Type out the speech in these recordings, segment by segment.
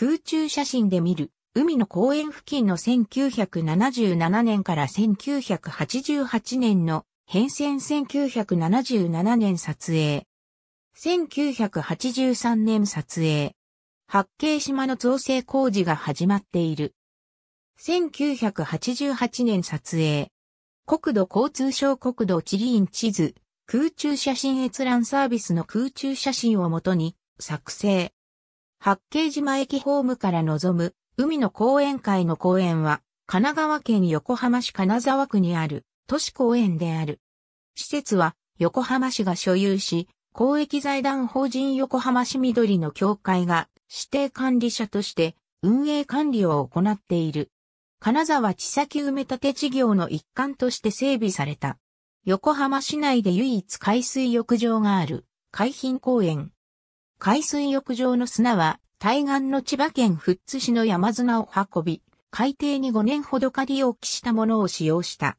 空中写真で見る、海の公園付近の1977年から1988年の変遷1977年撮影。1983年撮影。八景島の造成工事が始まっている。1988年撮影。国土交通省国土地理院地図、空中写真閲覧サービスの空中写真をもとに作成。八景島駅ホームから望む海の公園会の公園は、神奈川県横浜市金沢区にある都市公園である。施設は横浜市が所有し、公益財団法人横浜市緑の協会が指定管理者として運営管理を行っている。金沢地先埋め立て事業の一環として整備された。横浜市内で唯一海水浴場がある海浜公園。海水浴場の砂は対岸の千葉県富津市の山砂を運び、海底に5年ほど仮置きしたものを使用した。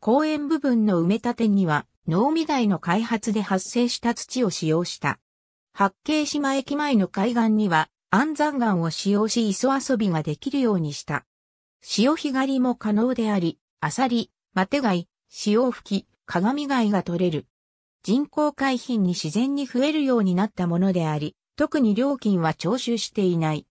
公園部分の埋め立てには、農美街の開発で発生した土を使用した。八景島駅前の海岸には、安山岩を使用し磯遊びができるようにした。潮干狩りも可能であり、アサリ、マテ貝、潮吹き、鏡貝が取れる。人工海浜に自然に増えるようになったものであり、特に料金は徴収していない。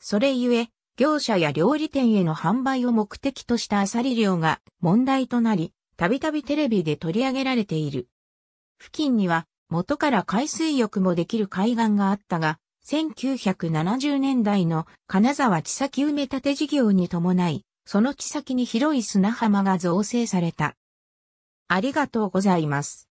それゆえ、業者や料理店への販売を目的としたアサリ漁が問題となり、たびたびテレビで取り上げられている。付近には元から海水浴もできる海岸があったが、1970年代の金沢地先埋め立て事業に伴い、その地先に広い砂浜が造成された。ありがとうございます。